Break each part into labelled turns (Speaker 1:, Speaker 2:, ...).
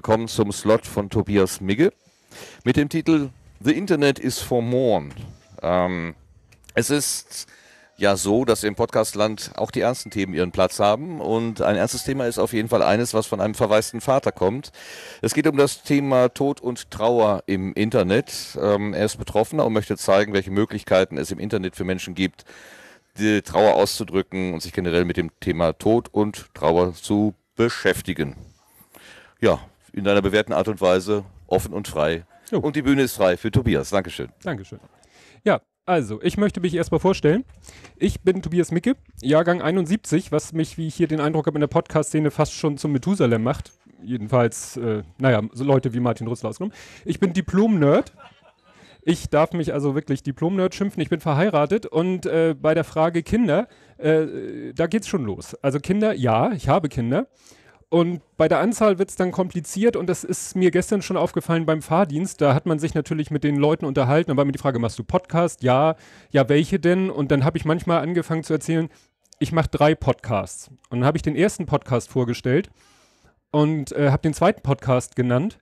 Speaker 1: Wir kommen zum Slot von Tobias Migge mit dem Titel The Internet is for Morn. Ähm, es ist ja so, dass im Podcastland auch die ernsten Themen ihren Platz haben. Und ein ernstes Thema ist auf jeden Fall eines, was von einem verwaisten Vater kommt. Es geht um das Thema Tod und Trauer im Internet. Ähm, er ist Betroffener und möchte zeigen, welche Möglichkeiten es im Internet für Menschen gibt, die Trauer auszudrücken und sich generell mit dem Thema Tod und Trauer zu beschäftigen. Ja, in deiner bewährten Art und Weise offen und frei. Jo. Und die Bühne ist frei für Tobias. Dankeschön.
Speaker 2: Dankeschön. Ja, also, ich möchte mich erstmal vorstellen. Ich bin Tobias Micke, Jahrgang 71, was mich, wie ich hier den Eindruck habe, in der Podcast-Szene fast schon zum Methusalem macht. Jedenfalls, äh, naja, so Leute wie Martin Rüssler ausgenommen. Ich bin Diplom-Nerd. Ich darf mich also wirklich Diplom-Nerd schimpfen. Ich bin verheiratet und äh, bei der Frage Kinder, äh, da geht's schon los. Also Kinder, ja, ich habe Kinder. Und bei der Anzahl wird es dann kompliziert und das ist mir gestern schon aufgefallen beim Fahrdienst. Da hat man sich natürlich mit den Leuten unterhalten. Dann war mir die Frage, machst du Podcast? Ja, ja, welche denn? Und dann habe ich manchmal angefangen zu erzählen, ich mache drei Podcasts. Und dann habe ich den ersten Podcast vorgestellt und äh, habe den zweiten Podcast genannt.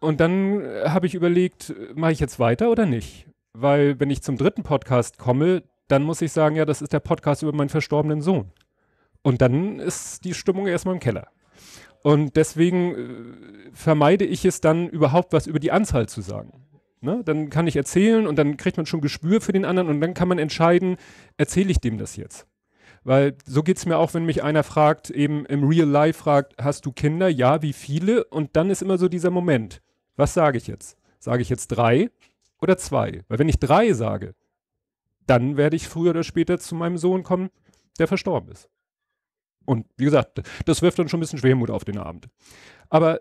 Speaker 2: Und dann äh, habe ich überlegt, mache ich jetzt weiter oder nicht? Weil wenn ich zum dritten Podcast komme, dann muss ich sagen, ja, das ist der Podcast über meinen verstorbenen Sohn. Und dann ist die Stimmung erstmal im Keller. Und deswegen äh, vermeide ich es dann überhaupt was über die Anzahl zu sagen. Ne? Dann kann ich erzählen und dann kriegt man schon Gespür für den anderen und dann kann man entscheiden, erzähle ich dem das jetzt? Weil so geht es mir auch, wenn mich einer fragt, eben im Real Life fragt, hast du Kinder? Ja, wie viele? Und dann ist immer so dieser Moment. Was sage ich jetzt? Sage ich jetzt drei oder zwei? Weil wenn ich drei sage, dann werde ich früher oder später zu meinem Sohn kommen, der verstorben ist. Und wie gesagt, das wirft dann schon ein bisschen Schwermut auf den Abend. Aber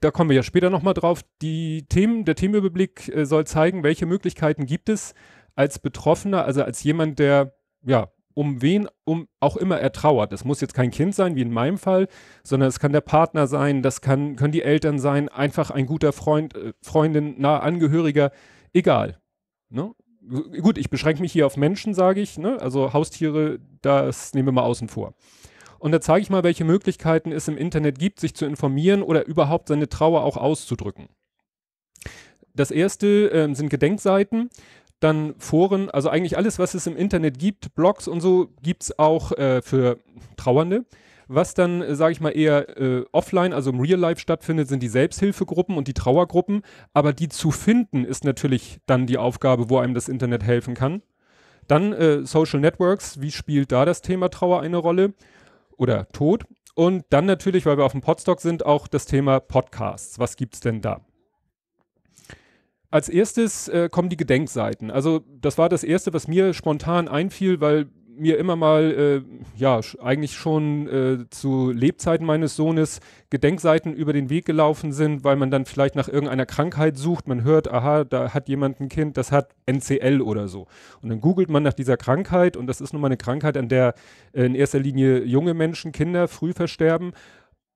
Speaker 2: da kommen wir ja später nochmal drauf. Die Themen, der Themenüberblick äh, soll zeigen, welche Möglichkeiten gibt es als Betroffener, also als jemand, der, ja, um wen um auch immer er trauert. Das muss jetzt kein Kind sein, wie in meinem Fall, sondern es kann der Partner sein, das kann, können die Eltern sein, einfach ein guter Freund, äh, Freundin, nahe Angehöriger, egal. Ne? Gut, ich beschränke mich hier auf Menschen, sage ich, ne? also Haustiere, das nehmen wir mal außen vor. Und da zeige ich mal, welche Möglichkeiten es im Internet gibt, sich zu informieren oder überhaupt seine Trauer auch auszudrücken. Das erste äh, sind Gedenkseiten, dann Foren, also eigentlich alles, was es im Internet gibt, Blogs und so, gibt es auch äh, für Trauernde. Was dann, äh, sage ich mal, eher äh, offline, also im Real Life stattfindet, sind die Selbsthilfegruppen und die Trauergruppen. Aber die zu finden, ist natürlich dann die Aufgabe, wo einem das Internet helfen kann. Dann äh, Social Networks, wie spielt da das Thema Trauer eine Rolle? oder tot. Und dann natürlich, weil wir auf dem Podstock sind, auch das Thema Podcasts. Was gibt es denn da? Als erstes äh, kommen die Gedenkseiten. Also das war das Erste, was mir spontan einfiel, weil mir immer mal, äh, ja, eigentlich schon äh, zu Lebzeiten meines Sohnes Gedenkseiten über den Weg gelaufen sind, weil man dann vielleicht nach irgendeiner Krankheit sucht. Man hört, aha, da hat jemand ein Kind, das hat NCL oder so. Und dann googelt man nach dieser Krankheit und das ist nun mal eine Krankheit, an der äh, in erster Linie junge Menschen, Kinder früh versterben.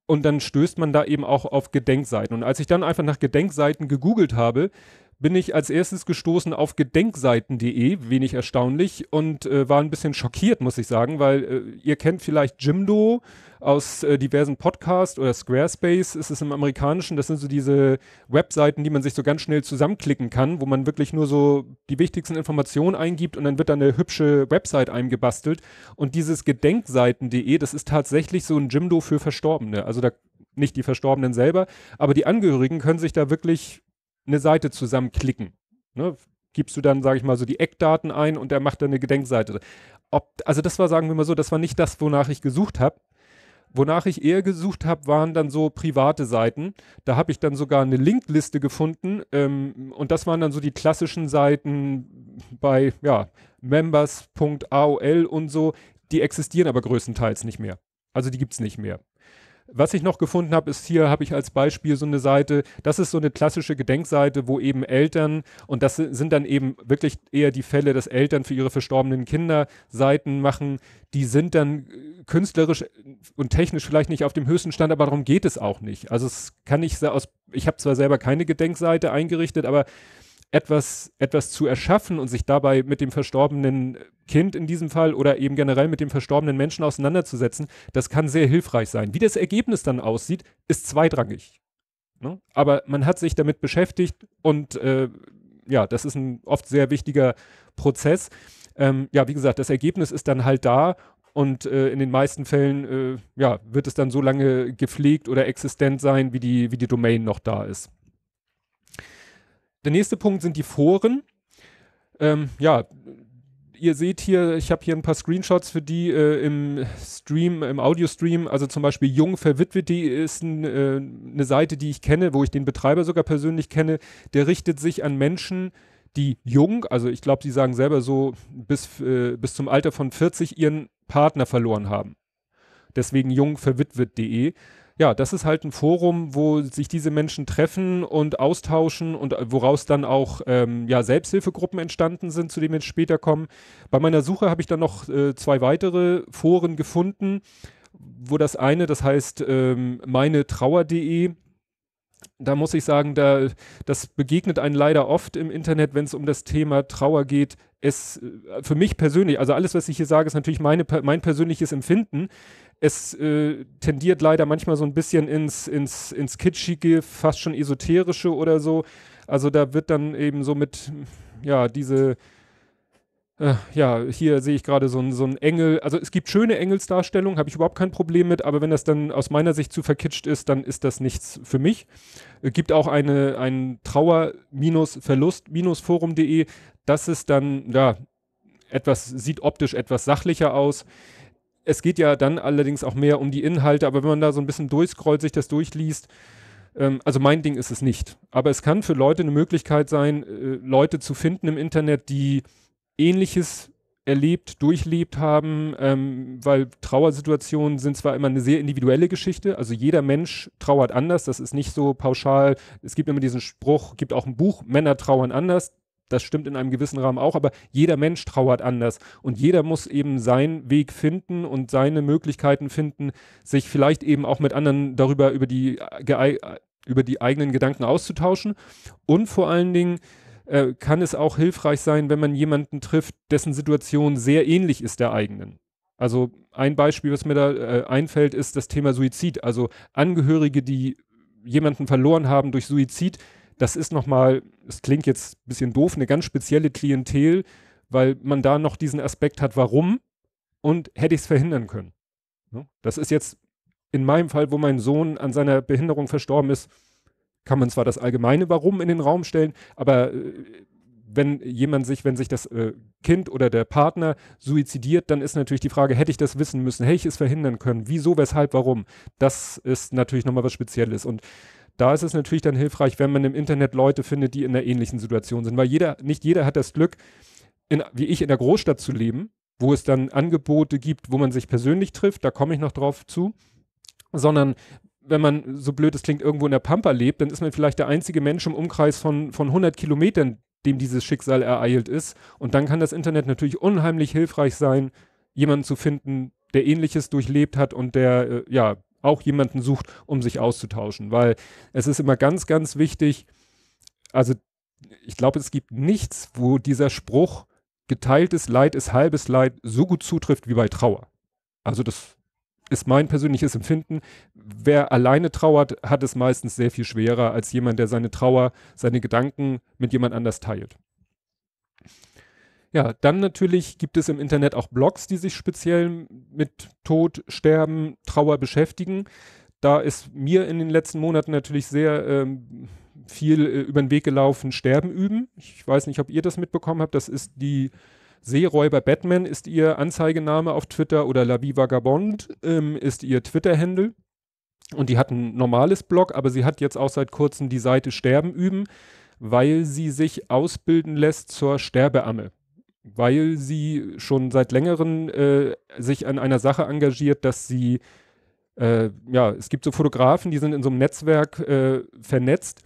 Speaker 2: Und dann stößt man da eben auch auf Gedenkseiten. Und als ich dann einfach nach Gedenkseiten gegoogelt habe, bin ich als erstes gestoßen auf gedenkseiten.de, wenig erstaunlich, und äh, war ein bisschen schockiert, muss ich sagen, weil äh, ihr kennt vielleicht Jimdo aus äh, diversen Podcasts oder Squarespace ist es im Amerikanischen. Das sind so diese Webseiten, die man sich so ganz schnell zusammenklicken kann, wo man wirklich nur so die wichtigsten Informationen eingibt und dann wird da eine hübsche Website eingebastelt. Und dieses gedenkseiten.de, das ist tatsächlich so ein Jimdo für Verstorbene. Also da nicht die Verstorbenen selber, aber die Angehörigen können sich da wirklich eine Seite zusammenklicken. Ne? Gibst du dann, sage ich mal, so die Eckdaten ein und er macht dann eine Gedenkseite. Ob, also das war, sagen wir mal so, das war nicht das, wonach ich gesucht habe. Wonach ich eher gesucht habe, waren dann so private Seiten. Da habe ich dann sogar eine Linkliste gefunden ähm, und das waren dann so die klassischen Seiten bei ja, members.aol und so. Die existieren aber größtenteils nicht mehr. Also die gibt es nicht mehr. Was ich noch gefunden habe, ist hier habe ich als Beispiel so eine Seite, das ist so eine klassische Gedenkseite, wo eben Eltern, und das sind dann eben wirklich eher die Fälle, dass Eltern für ihre verstorbenen Kinder Seiten machen, die sind dann äh, künstlerisch und technisch vielleicht nicht auf dem höchsten Stand, aber darum geht es auch nicht. Also es kann ich aus, ich habe zwar selber keine Gedenkseite eingerichtet, aber etwas, etwas zu erschaffen und sich dabei mit dem Verstorbenen Kind in diesem Fall oder eben generell mit dem verstorbenen Menschen auseinanderzusetzen, das kann sehr hilfreich sein. Wie das Ergebnis dann aussieht, ist zweitrangig. Ne? Aber man hat sich damit beschäftigt und äh, ja, das ist ein oft sehr wichtiger Prozess. Ähm, ja, wie gesagt, das Ergebnis ist dann halt da und äh, in den meisten Fällen äh, ja, wird es dann so lange gepflegt oder existent sein, wie die, wie die Domain noch da ist. Der nächste Punkt sind die Foren. Ähm, ja, ihr seht hier, ich habe hier ein paar Screenshots für die äh, im Stream, im Audio-Stream. Also zum Beispiel Jung verwitwet, die ist ein, äh, eine Seite, die ich kenne, wo ich den Betreiber sogar persönlich kenne. Der richtet sich an Menschen, die jung, also ich glaube, sie sagen selber so bis, äh, bis zum Alter von 40 ihren Partner verloren haben. Deswegen jungverwitwet.de ja, das ist halt ein Forum, wo sich diese Menschen treffen und austauschen und äh, woraus dann auch ähm, ja, Selbsthilfegruppen entstanden sind, zu denen wir später kommen. Bei meiner Suche habe ich dann noch äh, zwei weitere Foren gefunden, wo das eine, das heißt ähm, Trauer.de, da muss ich sagen, da, das begegnet einen leider oft im Internet, wenn es um das Thema Trauer geht. Es äh, für mich persönlich, also alles, was ich hier sage, ist natürlich meine, mein persönliches Empfinden es äh, tendiert leider manchmal so ein bisschen ins, ins, ins Kitschige, fast schon esoterische oder so. Also da wird dann eben so mit, ja, diese, äh, ja, hier sehe ich gerade so so ein Engel. Also es gibt schöne Engelsdarstellungen, habe ich überhaupt kein Problem mit, aber wenn das dann aus meiner Sicht zu verkitscht ist, dann ist das nichts für mich. Äh, gibt auch eine, ein Trauer-Verlust-Forum.de. Das ist dann, ja, etwas, sieht optisch etwas sachlicher aus. Es geht ja dann allerdings auch mehr um die Inhalte, aber wenn man da so ein bisschen durchscrollt, sich das durchliest, ähm, also mein Ding ist es nicht. Aber es kann für Leute eine Möglichkeit sein, äh, Leute zu finden im Internet, die ähnliches erlebt, durchlebt haben, ähm, weil Trauersituationen sind zwar immer eine sehr individuelle Geschichte, also jeder Mensch trauert anders, das ist nicht so pauschal. Es gibt immer diesen Spruch, gibt auch ein Buch, Männer trauern anders, das stimmt in einem gewissen Rahmen auch, aber jeder Mensch trauert anders und jeder muss eben seinen Weg finden und seine Möglichkeiten finden, sich vielleicht eben auch mit anderen darüber über die äh, äh, über die eigenen Gedanken auszutauschen und vor allen Dingen äh, kann es auch hilfreich sein, wenn man jemanden trifft, dessen Situation sehr ähnlich ist der eigenen. Also ein Beispiel, was mir da äh, einfällt, ist das Thema Suizid. Also Angehörige, die jemanden verloren haben durch Suizid, das ist nochmal, es klingt jetzt ein bisschen doof, eine ganz spezielle Klientel, weil man da noch diesen Aspekt hat, warum und hätte ich es verhindern können. Ne? Das ist jetzt in meinem Fall, wo mein Sohn an seiner Behinderung verstorben ist, kann man zwar das allgemeine Warum in den Raum stellen, aber äh, wenn jemand sich, wenn sich das äh, Kind oder der Partner suizidiert, dann ist natürlich die Frage, hätte ich das wissen müssen, hätte ich es verhindern können, wieso, weshalb, warum? Das ist natürlich nochmal was Spezielles. Und da ist es natürlich dann hilfreich, wenn man im Internet Leute findet, die in einer ähnlichen Situation sind, weil jeder, nicht jeder hat das Glück, in, wie ich in der Großstadt zu leben, wo es dann Angebote gibt, wo man sich persönlich trifft, da komme ich noch drauf zu, sondern wenn man, so blöd es klingt, irgendwo in der Pampa lebt, dann ist man vielleicht der einzige Mensch im Umkreis von, von 100 Kilometern, dem dieses Schicksal ereilt ist. Und dann kann das Internet natürlich unheimlich hilfreich sein, jemanden zu finden, der Ähnliches durchlebt hat und der, äh, ja, auch jemanden sucht, um sich auszutauschen. Weil es ist immer ganz, ganz wichtig, also ich glaube, es gibt nichts, wo dieser Spruch geteiltes Leid ist halbes Leid so gut zutrifft wie bei Trauer. Also das ist mein persönliches Empfinden. Wer alleine trauert, hat es meistens sehr viel schwerer als jemand, der seine Trauer, seine Gedanken mit jemand anders teilt. Ja, dann natürlich gibt es im Internet auch Blogs, die sich speziell mit Tod, Sterben, Trauer beschäftigen. Da ist mir in den letzten Monaten natürlich sehr ähm, viel äh, über den Weg gelaufen, Sterben üben. Ich weiß nicht, ob ihr das mitbekommen habt. Das ist die Seeräuber Batman ist ihr Anzeigename auf Twitter oder La Viva Gabond ähm, ist ihr Twitter-Handle. Und die hat ein normales Blog, aber sie hat jetzt auch seit kurzem die Seite Sterben üben, weil sie sich ausbilden lässt zur Sterbeamme weil sie schon seit längerem äh, sich an einer Sache engagiert, dass sie, äh, ja, es gibt so Fotografen, die sind in so einem Netzwerk äh, vernetzt,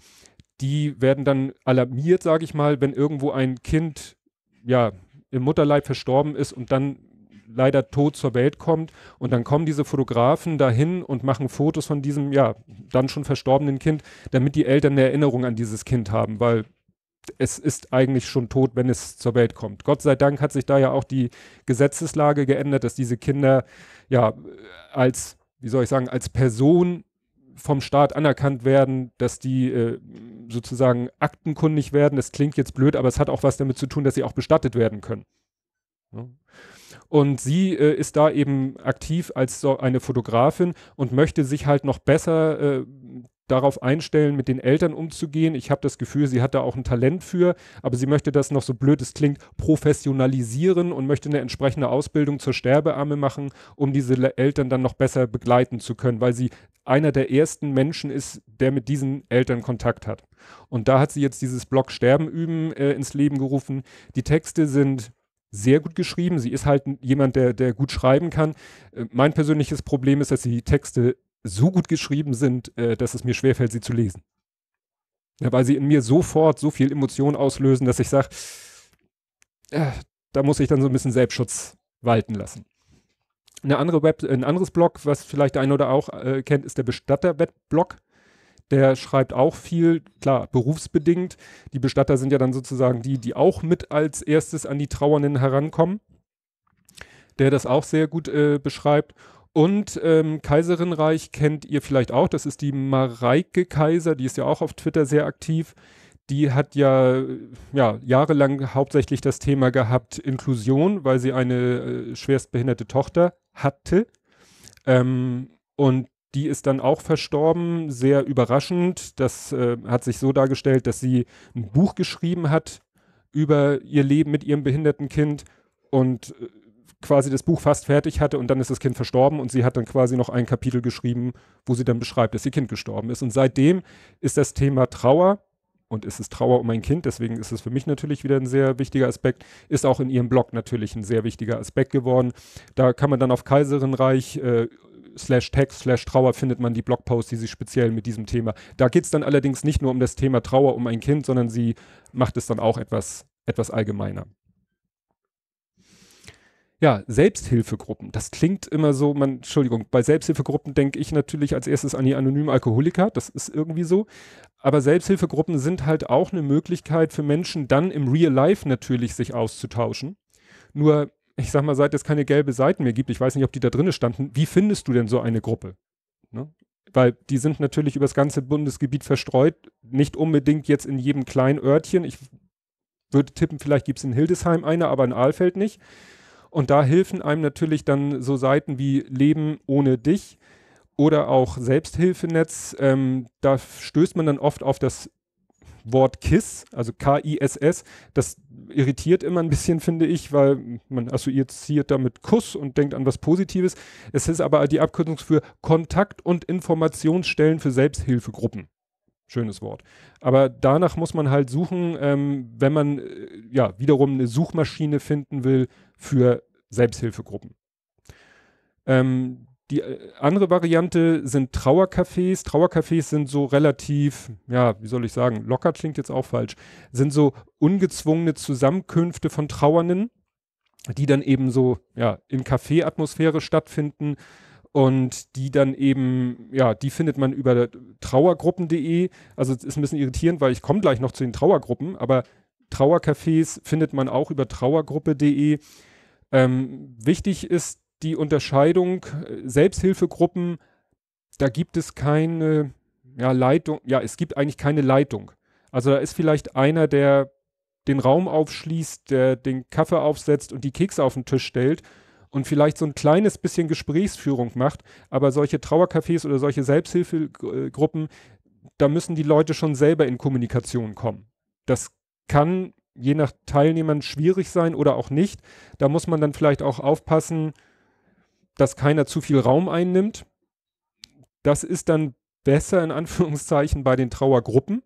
Speaker 2: die werden dann alarmiert, sage ich mal, wenn irgendwo ein Kind, ja, im Mutterleib verstorben ist und dann leider tot zur Welt kommt. Und dann kommen diese Fotografen dahin und machen Fotos von diesem, ja, dann schon verstorbenen Kind, damit die Eltern eine Erinnerung an dieses Kind haben, weil es ist eigentlich schon tot, wenn es zur Welt kommt. Gott sei Dank hat sich da ja auch die Gesetzeslage geändert, dass diese Kinder ja äh, als, wie soll ich sagen, als Person vom Staat anerkannt werden, dass die äh, sozusagen aktenkundig werden. Das klingt jetzt blöd, aber es hat auch was damit zu tun, dass sie auch bestattet werden können. Ja. Und sie äh, ist da eben aktiv als so eine Fotografin und möchte sich halt noch besser äh, darauf einstellen, mit den Eltern umzugehen. Ich habe das Gefühl, sie hat da auch ein Talent für, aber sie möchte das noch so blöd es klingt, professionalisieren und möchte eine entsprechende Ausbildung zur Sterbearme machen, um diese Eltern dann noch besser begleiten zu können, weil sie einer der ersten Menschen ist, der mit diesen Eltern Kontakt hat. Und da hat sie jetzt dieses Blog Sterben üben äh, ins Leben gerufen. Die Texte sind sehr gut geschrieben. Sie ist halt jemand, der, der gut schreiben kann. Äh, mein persönliches Problem ist, dass sie die Texte so gut geschrieben sind, äh, dass es mir schwerfällt, sie zu lesen. Ja, weil sie in mir sofort so viel Emotion auslösen, dass ich sage, äh, da muss ich dann so ein bisschen Selbstschutz walten lassen. Eine andere Web, ein anderes Blog, was vielleicht der oder auch äh, kennt, ist der Bestatter-Blog. Der schreibt auch viel, klar, berufsbedingt. Die Bestatter sind ja dann sozusagen die, die auch mit als erstes an die Trauernden herankommen. Der das auch sehr gut äh, beschreibt. Und ähm, Kaiserinreich kennt ihr vielleicht auch, das ist die Mareike Kaiser, die ist ja auch auf Twitter sehr aktiv. Die hat ja, ja jahrelang hauptsächlich das Thema gehabt Inklusion, weil sie eine äh, schwerstbehinderte Tochter hatte. Ähm, und die ist dann auch verstorben, sehr überraschend. Das äh, hat sich so dargestellt, dass sie ein Buch geschrieben hat über ihr Leben mit ihrem behinderten Kind und äh, quasi das Buch fast fertig hatte und dann ist das Kind verstorben und sie hat dann quasi noch ein Kapitel geschrieben, wo sie dann beschreibt, dass ihr Kind gestorben ist. Und seitdem ist das Thema Trauer und ist es Trauer um ein Kind, deswegen ist es für mich natürlich wieder ein sehr wichtiger Aspekt, ist auch in ihrem Blog natürlich ein sehr wichtiger Aspekt geworden. Da kann man dann auf Kaiserinreich äh, slash Text, slash Trauer findet man die Blogpost, die sich speziell mit diesem Thema. Da geht es dann allerdings nicht nur um das Thema Trauer um ein Kind, sondern sie macht es dann auch etwas, etwas allgemeiner. Ja, Selbsthilfegruppen. Das klingt immer so, man, Entschuldigung, bei Selbsthilfegruppen denke ich natürlich als erstes an die anonymen Alkoholiker, das ist irgendwie so. Aber Selbsthilfegruppen sind halt auch eine Möglichkeit für Menschen, dann im Real Life natürlich sich auszutauschen. Nur, ich sag mal, seit es keine gelbe Seiten mehr gibt, ich weiß nicht, ob die da drin standen, wie findest du denn so eine Gruppe? Ne? Weil die sind natürlich übers ganze Bundesgebiet verstreut, nicht unbedingt jetzt in jedem kleinen Örtchen. Ich würde tippen, vielleicht gibt es in Hildesheim eine, aber in Aalfeld nicht. Und da helfen einem natürlich dann so Seiten wie Leben ohne dich oder auch Selbsthilfenetz. Ähm, da stößt man dann oft auf das Wort KISS, also K-I-S-S, das irritiert immer ein bisschen, finde ich, weil man assoziiert damit Kuss und denkt an was Positives. Es ist aber die Abkürzung für Kontakt- und Informationsstellen für Selbsthilfegruppen. Schönes Wort. Aber danach muss man halt suchen, ähm, wenn man äh, ja wiederum eine Suchmaschine finden will für Selbsthilfegruppen. Ähm, die äh, andere Variante sind Trauercafés. Trauercafés sind so relativ, ja, wie soll ich sagen, locker klingt jetzt auch falsch, sind so ungezwungene Zusammenkünfte von Trauernden, die dann eben so, ja, in Café-Atmosphäre stattfinden und die dann eben, ja, die findet man über trauergruppen.de. Also es ist ein bisschen irritierend, weil ich komme gleich noch zu den Trauergruppen, aber Trauercafés findet man auch über trauergruppe.de. Ähm, wichtig ist die Unterscheidung äh, Selbsthilfegruppen, da gibt es keine ja, Leitung, ja, es gibt eigentlich keine Leitung. Also da ist vielleicht einer, der den Raum aufschließt, der den Kaffee aufsetzt und die Kekse auf den Tisch stellt und vielleicht so ein kleines bisschen Gesprächsführung macht, aber solche Trauercafés oder solche Selbsthilfegruppen, äh, da müssen die Leute schon selber in Kommunikation kommen. Das kann je nach Teilnehmern schwierig sein oder auch nicht. Da muss man dann vielleicht auch aufpassen, dass keiner zu viel Raum einnimmt. Das ist dann besser in Anführungszeichen bei den Trauergruppen.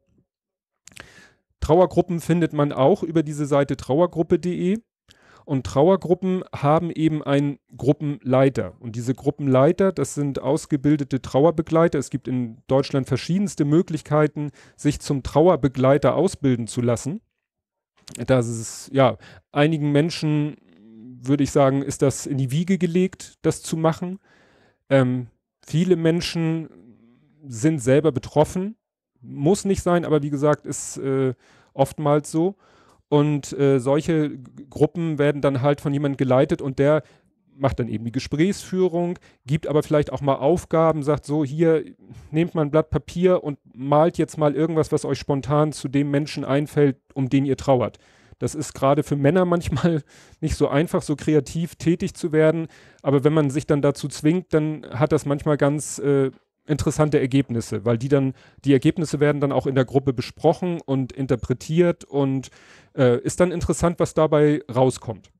Speaker 2: Trauergruppen findet man auch über diese Seite trauergruppe.de. Und Trauergruppen haben eben einen Gruppenleiter. Und diese Gruppenleiter, das sind ausgebildete Trauerbegleiter. Es gibt in Deutschland verschiedenste Möglichkeiten, sich zum Trauerbegleiter ausbilden zu lassen dass es, ja, einigen Menschen, würde ich sagen, ist das in die Wiege gelegt, das zu machen. Ähm, viele Menschen sind selber betroffen. Muss nicht sein, aber wie gesagt, ist äh, oftmals so. Und äh, solche Gruppen werden dann halt von jemandem geleitet und der macht dann eben die Gesprächsführung, gibt aber vielleicht auch mal Aufgaben, sagt so, hier nehmt mal ein Blatt Papier und malt jetzt mal irgendwas, was euch spontan zu dem Menschen einfällt, um den ihr trauert. Das ist gerade für Männer manchmal nicht so einfach, so kreativ tätig zu werden, aber wenn man sich dann dazu zwingt, dann hat das manchmal ganz äh, interessante Ergebnisse, weil die dann, die Ergebnisse werden dann auch in der Gruppe besprochen und interpretiert und äh, ist dann interessant, was dabei rauskommt.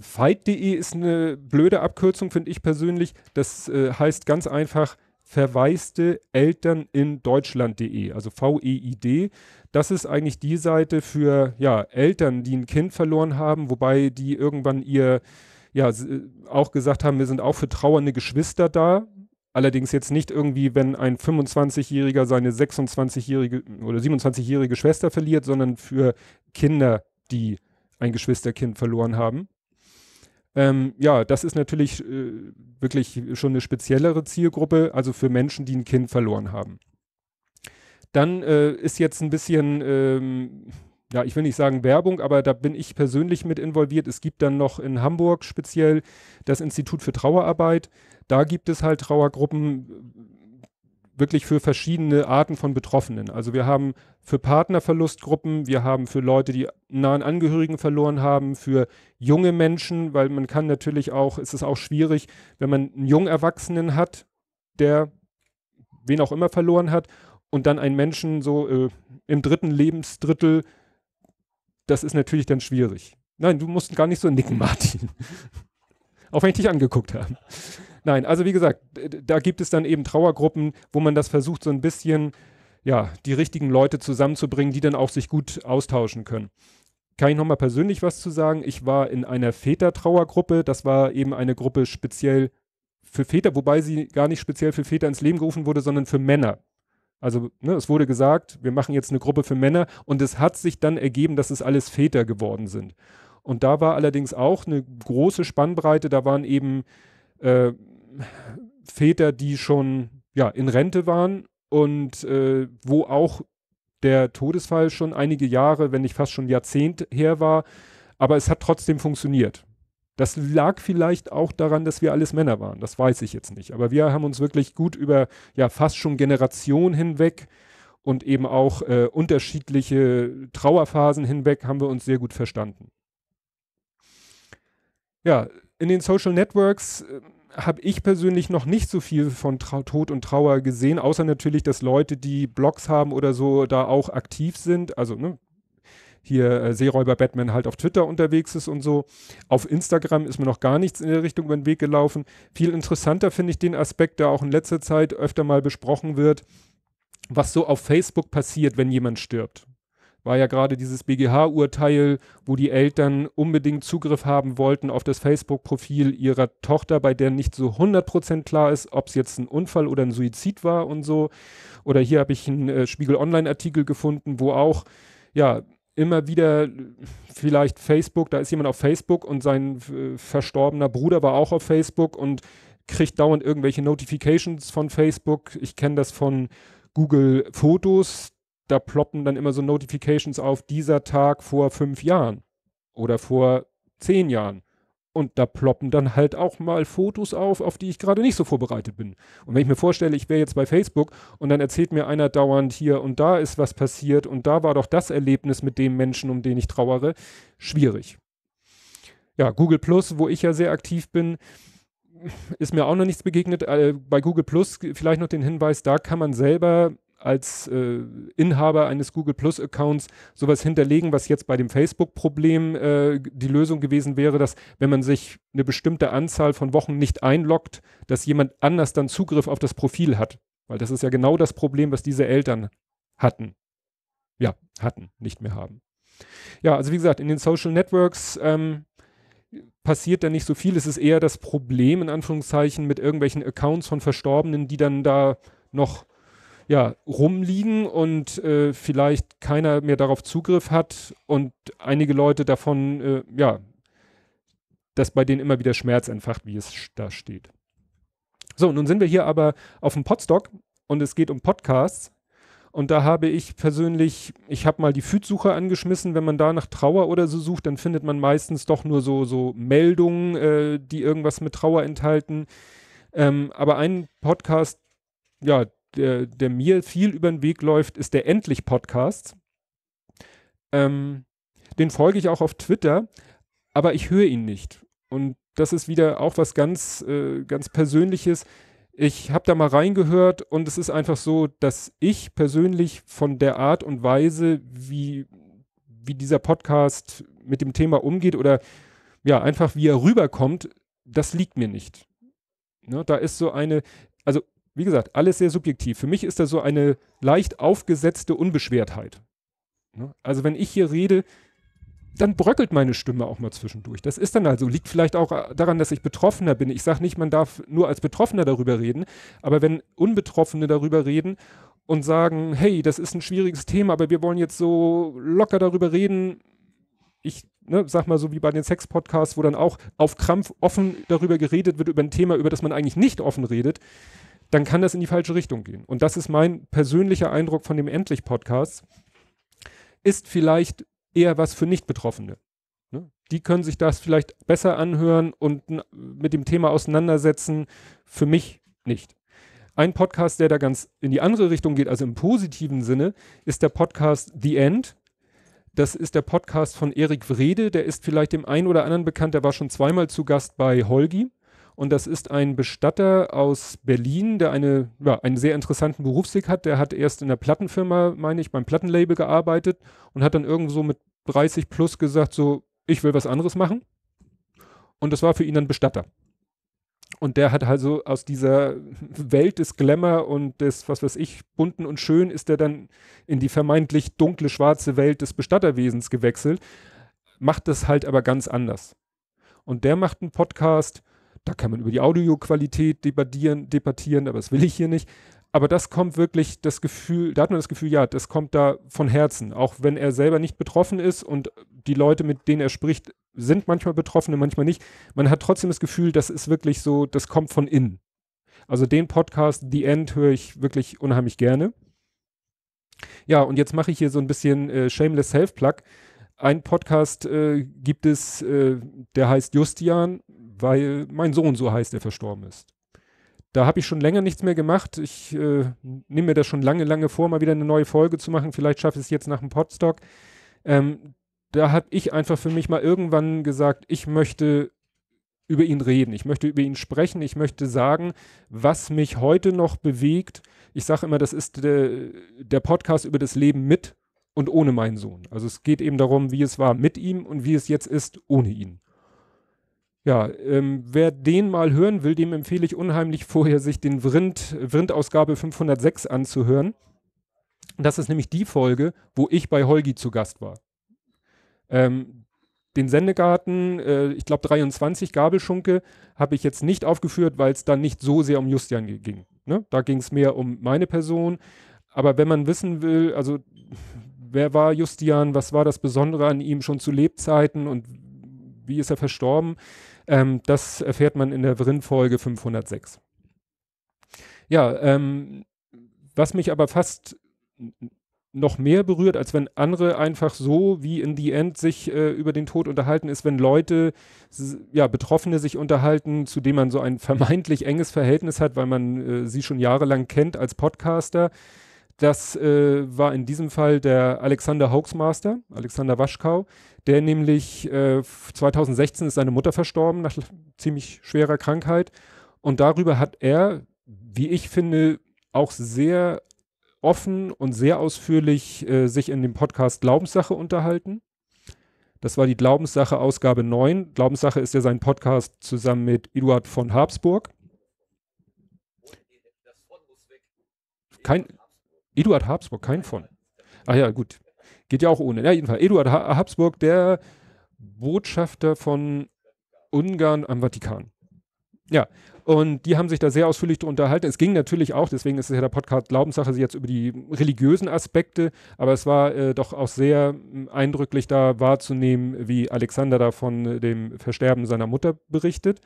Speaker 2: Fight.de ist eine blöde Abkürzung, finde ich persönlich. Das äh, heißt ganz einfach verwaiste Eltern in Deutschland.de, also V-E-I-D. Das ist eigentlich die Seite für ja, Eltern, die ein Kind verloren haben, wobei die irgendwann ihr ja äh, auch gesagt haben, wir sind auch für trauernde Geschwister da. Allerdings jetzt nicht irgendwie, wenn ein 25-Jähriger seine 26-jährige oder 27-jährige Schwester verliert, sondern für Kinder, die ein Geschwisterkind verloren haben. Ähm, ja, das ist natürlich äh, wirklich schon eine speziellere Zielgruppe, also für Menschen, die ein Kind verloren haben. Dann äh, ist jetzt ein bisschen, ähm, ja, ich will nicht sagen Werbung, aber da bin ich persönlich mit involviert. Es gibt dann noch in Hamburg speziell das Institut für Trauerarbeit. Da gibt es halt Trauergruppen, wirklich für verschiedene Arten von Betroffenen. Also wir haben für Partnerverlustgruppen, wir haben für Leute, die nahen Angehörigen verloren haben, für junge Menschen, weil man kann natürlich auch, es ist auch schwierig, wenn man einen jungen Erwachsenen hat, der wen auch immer verloren hat und dann einen Menschen so äh, im dritten Lebensdrittel, das ist natürlich dann schwierig. Nein, du musst gar nicht so nicken, Martin. auch wenn ich dich angeguckt habe. Nein, also wie gesagt, da gibt es dann eben Trauergruppen, wo man das versucht, so ein bisschen, ja, die richtigen Leute zusammenzubringen, die dann auch sich gut austauschen können. Kann ich nochmal persönlich was zu sagen? Ich war in einer Väter-Trauergruppe. Das war eben eine Gruppe speziell für Väter, wobei sie gar nicht speziell für Väter ins Leben gerufen wurde, sondern für Männer. Also ne, es wurde gesagt, wir machen jetzt eine Gruppe für Männer und es hat sich dann ergeben, dass es alles Väter geworden sind. Und da war allerdings auch eine große Spannbreite. Da waren eben äh, Väter, die schon ja, in Rente waren und äh, wo auch der Todesfall schon einige Jahre, wenn nicht fast schon Jahrzehnt her war, aber es hat trotzdem funktioniert. Das lag vielleicht auch daran, dass wir alles Männer waren. Das weiß ich jetzt nicht. Aber wir haben uns wirklich gut über ja fast schon Generationen hinweg und eben auch äh, unterschiedliche Trauerphasen hinweg haben wir uns sehr gut verstanden. Ja, in den Social Networks äh, habe ich persönlich noch nicht so viel von Trau Tod und Trauer gesehen, außer natürlich, dass Leute, die Blogs haben oder so, da auch aktiv sind. Also ne, hier äh, Seeräuber Batman halt auf Twitter unterwegs ist und so. Auf Instagram ist mir noch gar nichts in der Richtung über den Weg gelaufen. Viel interessanter finde ich den Aspekt, der auch in letzter Zeit öfter mal besprochen wird, was so auf Facebook passiert, wenn jemand stirbt war ja gerade dieses BGH-Urteil, wo die Eltern unbedingt Zugriff haben wollten auf das Facebook-Profil ihrer Tochter, bei der nicht so 100% klar ist, ob es jetzt ein Unfall oder ein Suizid war und so. Oder hier habe ich einen äh, Spiegel-Online-Artikel gefunden, wo auch, ja, immer wieder vielleicht Facebook, da ist jemand auf Facebook und sein äh, verstorbener Bruder war auch auf Facebook und kriegt dauernd irgendwelche Notifications von Facebook. Ich kenne das von Google Fotos, da ploppen dann immer so Notifications auf, dieser Tag vor fünf Jahren oder vor zehn Jahren. Und da ploppen dann halt auch mal Fotos auf, auf die ich gerade nicht so vorbereitet bin. Und wenn ich mir vorstelle, ich wäre jetzt bei Facebook und dann erzählt mir einer dauernd hier und da ist was passiert und da war doch das Erlebnis mit dem Menschen, um den ich trauere, schwierig. Ja, Google Plus, wo ich ja sehr aktiv bin, ist mir auch noch nichts begegnet. Äh, bei Google Plus vielleicht noch den Hinweis, da kann man selber als äh, Inhaber eines Google Plus Accounts sowas hinterlegen, was jetzt bei dem Facebook-Problem äh, die Lösung gewesen wäre, dass wenn man sich eine bestimmte Anzahl von Wochen nicht einloggt, dass jemand anders dann Zugriff auf das Profil hat. Weil das ist ja genau das Problem, was diese Eltern hatten. Ja, hatten, nicht mehr haben. Ja, also wie gesagt, in den Social Networks ähm, passiert da nicht so viel. Es ist eher das Problem, in Anführungszeichen, mit irgendwelchen Accounts von Verstorbenen, die dann da noch ja, rumliegen und äh, vielleicht keiner mehr darauf Zugriff hat und einige Leute davon, äh, ja, dass bei denen immer wieder Schmerz entfacht, wie es da steht. So, nun sind wir hier aber auf dem Podstock und es geht um Podcasts. Und da habe ich persönlich, ich habe mal die Füdsuche angeschmissen. Wenn man da nach Trauer oder so sucht, dann findet man meistens doch nur so, so Meldungen, äh, die irgendwas mit Trauer enthalten. Ähm, aber ein Podcast, ja, der, der mir viel über den Weg läuft, ist der Endlich-Podcast. Ähm, den folge ich auch auf Twitter, aber ich höre ihn nicht. Und das ist wieder auch was ganz, äh, ganz Persönliches. Ich habe da mal reingehört und es ist einfach so, dass ich persönlich von der Art und Weise, wie, wie dieser Podcast mit dem Thema umgeht oder ja, einfach wie er rüberkommt, das liegt mir nicht. Ne, da ist so eine, also wie gesagt, alles sehr subjektiv. Für mich ist das so eine leicht aufgesetzte Unbeschwertheit. Ne? Also wenn ich hier rede, dann bröckelt meine Stimme auch mal zwischendurch. Das ist dann also, liegt vielleicht auch äh, daran, dass ich Betroffener bin. Ich sage nicht, man darf nur als Betroffener darüber reden, aber wenn Unbetroffene darüber reden und sagen, hey, das ist ein schwieriges Thema, aber wir wollen jetzt so locker darüber reden, ich ne, sag mal so wie bei den Sex-Podcasts, wo dann auch auf Krampf offen darüber geredet wird, über ein Thema, über das man eigentlich nicht offen redet, dann kann das in die falsche Richtung gehen. Und das ist mein persönlicher Eindruck von dem Endlich-Podcast. Ist vielleicht eher was für Nicht-Betroffene. Ne? Die können sich das vielleicht besser anhören und mit dem Thema auseinandersetzen. Für mich nicht. Ein Podcast, der da ganz in die andere Richtung geht, also im positiven Sinne, ist der Podcast The End. Das ist der Podcast von Erik Wrede, der ist vielleicht dem einen oder anderen bekannt, der war schon zweimal zu Gast bei Holgi. Und das ist ein Bestatter aus Berlin, der eine, ja, einen sehr interessanten Berufsweg hat. Der hat erst in der Plattenfirma, meine ich, beim Plattenlabel gearbeitet und hat dann irgendwo mit 30 plus gesagt, so, ich will was anderes machen. Und das war für ihn dann Bestatter. Und der hat also aus dieser Welt des Glamour und des, was weiß ich, bunten und schön, ist er dann in die vermeintlich dunkle, schwarze Welt des Bestatterwesens gewechselt, macht das halt aber ganz anders. Und der macht einen Podcast, da kann man über die Audioqualität debattieren, debattieren, aber das will ich hier nicht. Aber das kommt wirklich das Gefühl, da hat man das Gefühl, ja, das kommt da von Herzen. Auch wenn er selber nicht betroffen ist und die Leute, mit denen er spricht, sind manchmal Betroffene, manchmal nicht. Man hat trotzdem das Gefühl, das ist wirklich so, das kommt von innen. Also den Podcast The End höre ich wirklich unheimlich gerne. Ja, und jetzt mache ich hier so ein bisschen äh, Shameless Self-Plug. Ein Podcast äh, gibt es, äh, der heißt Justian weil mein Sohn so heißt, der verstorben ist. Da habe ich schon länger nichts mehr gemacht. Ich äh, nehme mir das schon lange, lange vor, mal wieder eine neue Folge zu machen. Vielleicht schaffe ich es jetzt nach dem Podstock. Ähm, da habe ich einfach für mich mal irgendwann gesagt, ich möchte über ihn reden, ich möchte über ihn sprechen, ich möchte sagen, was mich heute noch bewegt. Ich sage immer, das ist de, der Podcast über das Leben mit und ohne meinen Sohn. Also es geht eben darum, wie es war mit ihm und wie es jetzt ist ohne ihn. Ja, ähm, wer den mal hören will, dem empfehle ich unheimlich vorher, sich den Vrind, vrind 506 anzuhören. Das ist nämlich die Folge, wo ich bei Holgi zu Gast war. Ähm, den Sendegarten, äh, ich glaube 23 Gabelschunke, habe ich jetzt nicht aufgeführt, weil es dann nicht so sehr um Justian ging. Ne? Da ging es mehr um meine Person. Aber wenn man wissen will, also wer war Justian, was war das Besondere an ihm schon zu Lebzeiten und wie ist er verstorben? Ähm, das erfährt man in der Vrin-Folge 506. Ja, ähm, was mich aber fast noch mehr berührt, als wenn andere einfach so wie in The End sich äh, über den Tod unterhalten, ist, wenn Leute, ja, Betroffene sich unterhalten, zu denen man so ein vermeintlich enges Verhältnis hat, weil man äh, sie schon jahrelang kennt als Podcaster. Das äh, war in diesem Fall der Alexander Hoaxmaster, Alexander Waschkau, der nämlich äh, 2016 ist seine Mutter verstorben nach ziemlich schwerer Krankheit. Und darüber hat er, wie ich finde, auch sehr offen und sehr ausführlich äh, sich in dem Podcast Glaubenssache unterhalten. Das war die Glaubenssache Ausgabe 9. Glaubenssache ist ja sein Podcast zusammen mit Eduard von Habsburg. Kein, Eduard Habsburg, kein von. Ach ja, gut. Geht ja auch ohne. Ja, jedenfalls. Eduard ha Habsburg, der Botschafter von Ungarn am Vatikan. Ja, und die haben sich da sehr ausführlich unterhalten. Es ging natürlich auch, deswegen ist es ja der Podcast Glaubenssache, sie jetzt über die religiösen Aspekte, aber es war äh, doch auch sehr äh, eindrücklich da wahrzunehmen, wie Alexander da von äh, dem Versterben seiner Mutter berichtet.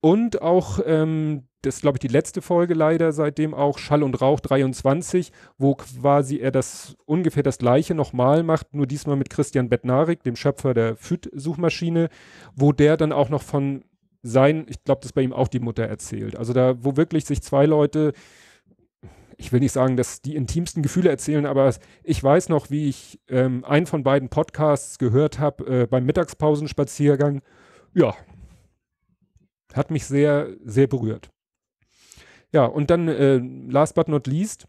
Speaker 2: Und auch ähm, das ist, glaube ich, die letzte Folge leider seitdem auch, Schall und Rauch 23, wo quasi er das ungefähr das gleiche nochmal macht, nur diesmal mit Christian Bettnarik, dem Schöpfer der FÜD-Suchmaschine, wo der dann auch noch von sein, ich glaube, das bei ihm auch die Mutter erzählt. Also da, wo wirklich sich zwei Leute, ich will nicht sagen, dass die intimsten Gefühle erzählen, aber ich weiß noch, wie ich ähm, einen von beiden Podcasts gehört habe äh, beim Mittagspausenspaziergang. Ja, hat mich sehr, sehr berührt. Ja, und dann äh, last but not least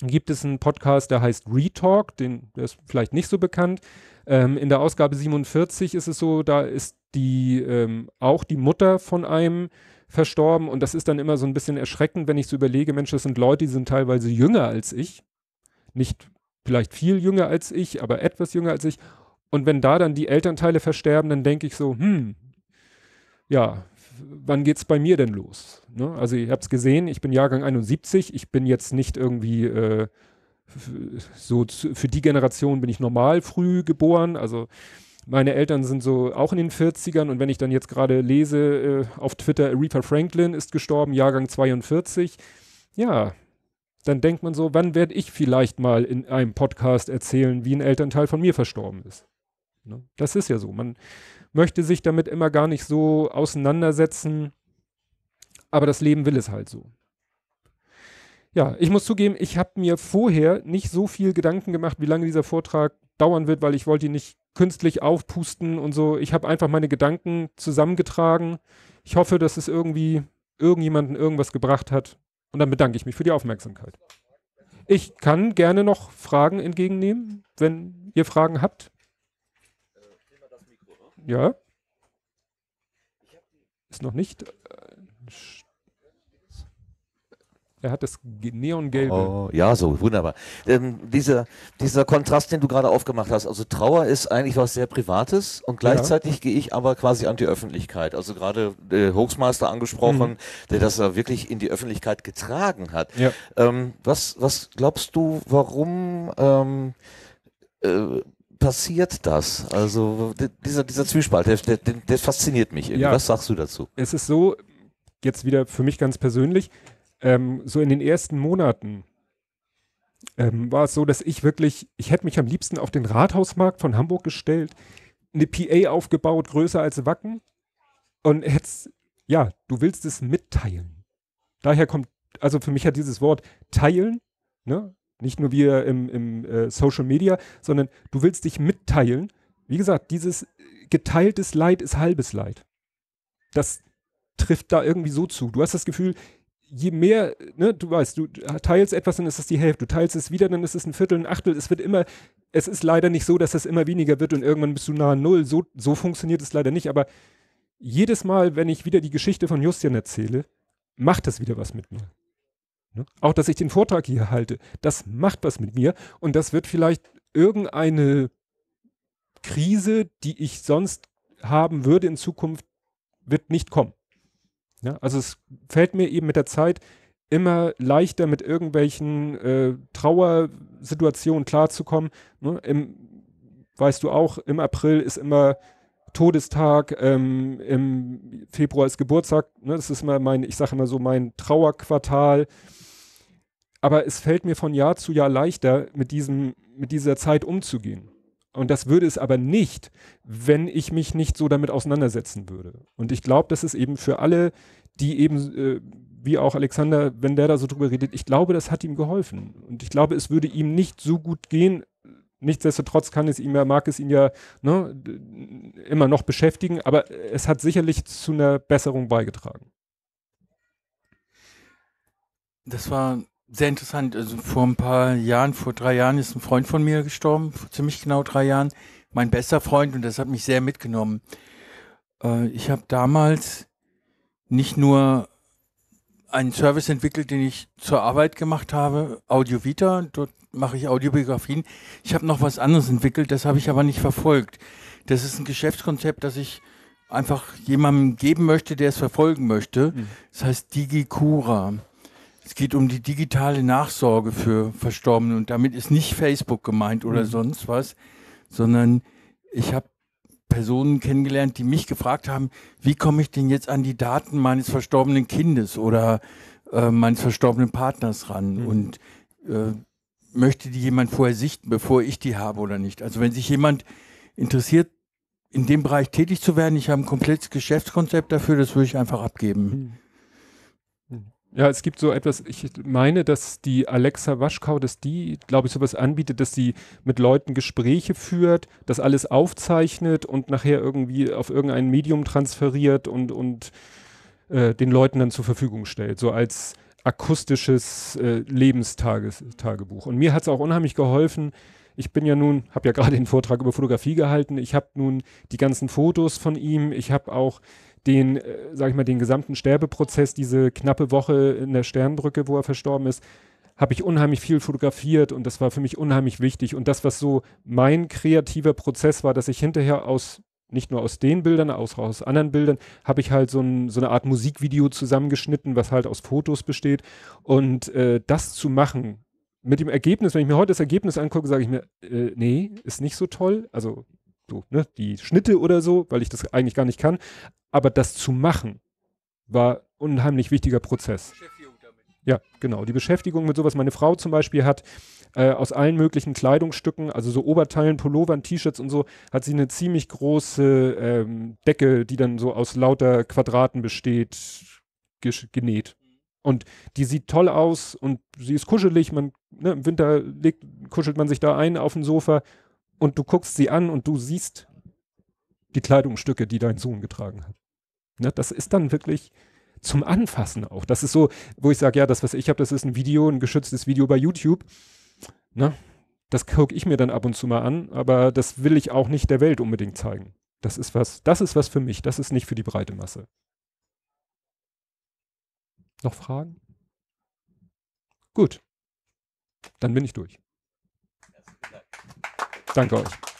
Speaker 2: gibt es einen Podcast, der heißt Retalk, den, der ist vielleicht nicht so bekannt. Ähm, in der Ausgabe 47 ist es so, da ist die ähm, auch die Mutter von einem verstorben und das ist dann immer so ein bisschen erschreckend, wenn ich so überlege, Mensch, das sind Leute, die sind teilweise jünger als ich, nicht vielleicht viel jünger als ich, aber etwas jünger als ich. Und wenn da dann die Elternteile versterben, dann denke ich so, hm, ja, wann geht es bei mir denn los? Ne? Also ihr habt es gesehen, ich bin Jahrgang 71, ich bin jetzt nicht irgendwie äh, so zu, für die Generation bin ich normal früh geboren, also meine Eltern sind so auch in den 40ern und wenn ich dann jetzt gerade lese äh, auf Twitter, Aretha Franklin ist gestorben, Jahrgang 42, ja, dann denkt man so, wann werde ich vielleicht mal in einem Podcast erzählen, wie ein Elternteil von mir verstorben ist. Ne? Das ist ja so. Man, möchte sich damit immer gar nicht so auseinandersetzen, aber das Leben will es halt so. Ja, ich muss zugeben, ich habe mir vorher nicht so viel Gedanken gemacht, wie lange dieser Vortrag dauern wird, weil ich wollte ihn nicht künstlich aufpusten und so. Ich habe einfach meine Gedanken zusammengetragen. Ich hoffe, dass es irgendwie irgendjemanden irgendwas gebracht hat. Und dann bedanke ich mich für die Aufmerksamkeit. Ich kann gerne noch Fragen entgegennehmen, wenn ihr Fragen habt. Ja. Ist noch nicht. Äh,
Speaker 1: er hat das Neongelbe. Oh, ja, so, wunderbar. Ähm, dieser, dieser Kontrast, den du gerade aufgemacht hast, also Trauer ist eigentlich was sehr Privates und gleichzeitig ja. gehe ich aber quasi an die Öffentlichkeit. Also gerade äh, Hoaxmaster angesprochen, mhm. der das ja wirklich in die Öffentlichkeit getragen hat. Ja. Ähm, was, was glaubst du, warum ähm, äh, passiert das? Also dieser, dieser Zwiespalt, der, der, der fasziniert mich irgendwie. Ja, Was sagst du dazu? Es ist so, jetzt wieder für mich ganz persönlich,
Speaker 2: ähm, so in den ersten Monaten ähm, war es so, dass ich wirklich, ich hätte mich am liebsten auf den Rathausmarkt von Hamburg gestellt, eine PA aufgebaut, größer als Wacken und jetzt, ja, du willst es mitteilen. Daher kommt, also für mich hat dieses Wort teilen, ne, nicht nur wir im, im äh, Social Media, sondern du willst dich mitteilen. Wie gesagt, dieses geteiltes Leid ist halbes Leid. Das trifft da irgendwie so zu. Du hast das Gefühl, je mehr, ne, du weißt, du teilst etwas, dann ist es die Hälfte, du teilst es wieder, dann ist es ein Viertel, ein Achtel, es wird immer, es ist leider nicht so, dass es immer weniger wird und irgendwann bist du nahe Null, so, so funktioniert es leider nicht, aber jedes Mal, wenn ich wieder die Geschichte von Justian erzähle, macht das wieder was mit mir. Ne? Auch, dass ich den Vortrag hier halte, das macht was mit mir und das wird vielleicht irgendeine Krise, die ich sonst haben würde in Zukunft, wird nicht kommen. Ja, also es fällt mir eben mit der Zeit immer leichter mit irgendwelchen äh, Trauersituationen klarzukommen. Ne? Im, weißt du auch, im April ist immer Todestag, ähm, im Februar ist Geburtstag. Ne? Das ist immer mein, ich sage immer so mein Trauerquartal aber es fällt mir von Jahr zu Jahr leichter, mit, diesem, mit dieser Zeit umzugehen. Und das würde es aber nicht, wenn ich mich nicht so damit auseinandersetzen würde. Und ich glaube, das ist eben für alle, die eben, äh, wie auch Alexander, wenn der da so drüber redet, ich glaube, das hat ihm geholfen. Und ich glaube, es würde ihm nicht so gut gehen. Nichtsdestotrotz kann es ihm ja, mag es ihn ja ne, immer noch beschäftigen, aber es hat sicherlich zu einer Besserung beigetragen.
Speaker 1: Das war sehr interessant. Also vor ein paar Jahren, vor drei Jahren ist ein Freund von mir gestorben, vor ziemlich genau drei Jahren. Mein bester Freund und das hat mich sehr mitgenommen. Äh, ich habe damals nicht nur einen Service entwickelt, den ich zur Arbeit gemacht habe, Audio Vita, dort mache ich Audiobiografien. Ich habe noch was anderes entwickelt, das habe ich aber nicht verfolgt. Das ist ein Geschäftskonzept, das ich einfach jemandem geben möchte, der es verfolgen möchte. Mhm. Das heißt Digicura. Es geht um die digitale Nachsorge für Verstorbene und damit ist nicht Facebook gemeint oder mhm. sonst was, sondern ich habe Personen kennengelernt, die mich gefragt haben, wie komme ich denn jetzt an die Daten meines verstorbenen Kindes oder äh, meines verstorbenen Partners ran mhm. und äh, möchte die jemand vorher sichten, bevor ich die habe oder nicht. Also wenn sich jemand interessiert, in dem Bereich tätig zu werden, ich habe ein komplettes Geschäftskonzept dafür, das würde ich einfach abgeben. Mhm. Ja, es gibt so
Speaker 2: etwas, ich meine, dass die Alexa Waschkau, dass die, glaube ich, sowas anbietet, dass sie mit Leuten Gespräche führt, das alles aufzeichnet und nachher irgendwie auf irgendein Medium transferiert und, und äh, den Leuten dann zur Verfügung stellt, so als akustisches äh, Lebenstagebuch. Und mir hat es auch unheimlich geholfen, ich bin ja nun, habe ja gerade den Vortrag über Fotografie gehalten, ich habe nun die ganzen Fotos von ihm, ich habe auch den, äh, sag ich mal, den gesamten Sterbeprozess, diese knappe Woche in der Sternbrücke, wo er verstorben ist, habe ich unheimlich viel fotografiert und das war für mich unheimlich wichtig. Und das, was so mein kreativer Prozess war, dass ich hinterher aus, nicht nur aus den Bildern, auch aus anderen Bildern, habe ich halt so, ein, so, eine Art Musikvideo zusammengeschnitten, was halt aus Fotos besteht. Und äh, das zu machen, mit dem Ergebnis, wenn ich mir heute das Ergebnis angucke, sage ich mir, äh, nee, ist nicht so toll. Also so, ne, die Schnitte oder so, weil ich das eigentlich gar nicht kann. Aber das zu machen, war unheimlich wichtiger Prozess. Ja, genau. Die Beschäftigung mit sowas. Meine Frau zum Beispiel hat äh, aus allen möglichen Kleidungsstücken, also so Oberteilen, Pullovern, T-Shirts und so, hat sie eine ziemlich große ähm, Decke, die dann so aus lauter Quadraten besteht, genäht. Und die sieht toll aus und sie ist kuschelig. Man, ne, Im Winter legt, kuschelt man sich da ein auf dem Sofa und du guckst sie an und du siehst die Kleidungsstücke, die dein Sohn getragen hat. Ne, das ist dann wirklich zum Anfassen auch. Das ist so, wo ich sage, ja, das, was ich habe, das ist ein Video, ein geschütztes Video bei YouTube. Ne, das gucke ich mir dann ab und zu mal an, aber das will ich auch nicht der Welt unbedingt zeigen. Das ist was, das ist was für mich, das ist nicht für die breite Masse. Noch Fragen? Gut. Dann bin ich durch. Danke euch.